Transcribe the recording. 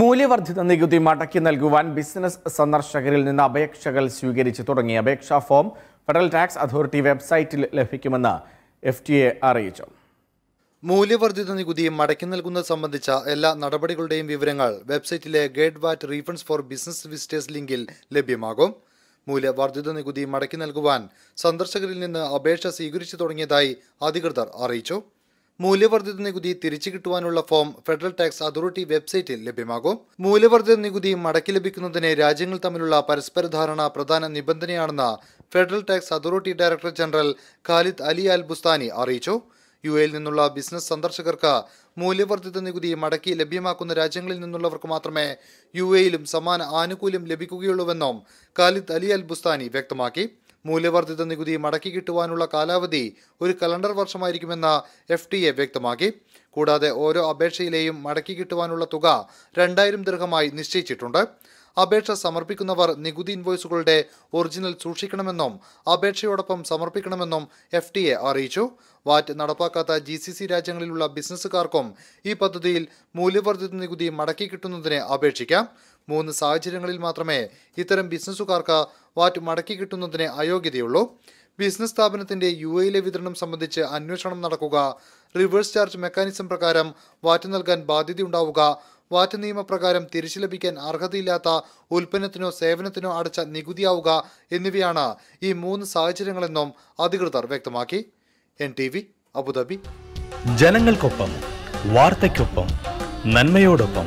മൂല്യവർദ്ധിത നികുതി മടക്കി നൽകുവാൻ ബിസിനസ് സന്ദർശകരിൽ നിന്ന് അപേക്ഷകൾ സ്വീകരിച്ച് തുടങ്ങി അപേക്ഷാ ഫോം ഫെഡറൽ ടാക്സ് അതോറിറ്റി വെബ്സൈറ്റിൽ ലഭിക്കുമെന്ന് എഫ് ടി എ അറിയിച്ചു മൂല്യവർദ്ധിത നികുതി മടക്കി നൽകുന്നത് സംബന്ധിച്ച എല്ലാ നടപടികളുടെയും വിവരങ്ങൾ വെബ്സൈറ്റിലെ get VAT refunds for business visitors ലിങ്കിൽ ലഭ്യമാകും മൂല്യവർദ്ധിത നികുതി മടക്കി നൽകുവാൻ സന്ദർശകരിൽ നിന്ന് അപേക്ഷ സ്വീകരിച്ചു തുടങ്ങിയതായി അധികൃതർ അറിയിച്ചു മൂല്യവർദ്ധിത നികുതി തിരിച്ചു കിട്ടുവാനുള്ള ഫോം ഫെഡറൽ ടാക്സ് അതോറിറ്റി വെബ്സൈറ്റിൽ ലഭ്യമാകും മൂല്യവർദ്ധിത നികുതി മടക്കി ലഭിക്കുന്നതിന് രാജ്യങ്ങൾ തമ്മിലുള്ള പരസ്പര ധാരണ പ്രധാന നിബന്ധനയാണെന്ന് federal tax authority director general Khalid Ali Al Bustani അറിയിച്ചു യു എയിൽ നിന്നുള്ള ബിസിനസ് സന്ദർശകർക്ക് മൂല്യവർദ്ധിത നികുതി മടക്കി ലഭ്യമാക്കുന്ന രാജ്യങ്ങളിൽ നിന്നുള്ളവർക്ക് മാത്രമേ യു എയിലും സമാന ആനുകൂല്യം ലഭിക്കുകയുള്ളൂവെന്നും ഖാലിദ് അലി അൽ ബുസ്താനി വ്യക്തമാക്കി മൂല്യവർദ്ധിത നികുതി മടക്കി കിട്ടുവാനുള്ള കാലാവധി ഒരു കലണ്ടർ വർഷമായിരിക്കുമെന്ന് എഫ് ടി എ വ്യക്തമാക്കി കൂടാതെ ഓരോ അപേക്ഷയിലെയും മടക്കി കിട്ടുവാനുള്ള തുക രണ്ടായിരം ദീർഘമായി നിശ്ചയിച്ചിട്ടുണ്ട് അപേക്ഷ സമർപ്പിക്കുന്നവർ നികുതി ഇൻവോയ്സുകളുടെ ഒറിജിനൽ സൂക്ഷിക്കണമെന്നും അപേക്ഷയോടൊപ്പം സമർപ്പിക്കണമെന്നും എഫ് ടി എ അറിയിച്ചു വാറ്റ് നടപ്പാക്കാത്ത ജി സി സി രാജ്യങ്ങളിലുള്ള ബിസിനസ്സുകാർക്കും ഈ പദ്ധതിയിൽ മൂല്യവർദ്ധിത നികുതി മടക്കി കിട്ടുന്നതിന് അപേക്ഷിക്കാം മൂന്ന് സാഹചര്യങ്ങളിൽ മാത്രമേ ഇത്തരം ബിസിനസ്സുകാർക്ക് വാറ്റ് മടക്കി കിട്ടുന്നതിന് അയോഗ്യതയുള്ളൂ ബിസിനസ് സ്ഥാപനത്തിന്റെ യു എയിലെ വിതരണം സംബന്ധിച്ച് അന്വേഷണം നടക്കുക റിവേഴ്സ് ചാർജ് മെക്കാനിസം പ്രകാരം വാറ്റ് നൽകാൻ ബാധ്യതയുണ്ടാവുക വാറ്റ് നിയമപ്രകാരം തിരിച്ചു ലഭിക്കാൻ അർഹതയില്ലാത്ത ഉൽപ്പന്നത്തിനോ സേവനത്തിനോ അടച്ച നികുതിയാവുക എന്നിവയാണ് ഈ മൂന്ന് സാഹചര്യങ്ങളെന്നും അധികൃതർ വ്യക്തമാക്കി എൻ ടി വി അബുദാബി ജനങ്ങൾക്കൊപ്പം വാർത്തയ്ക്കൊപ്പം നന്മയോടൊപ്പം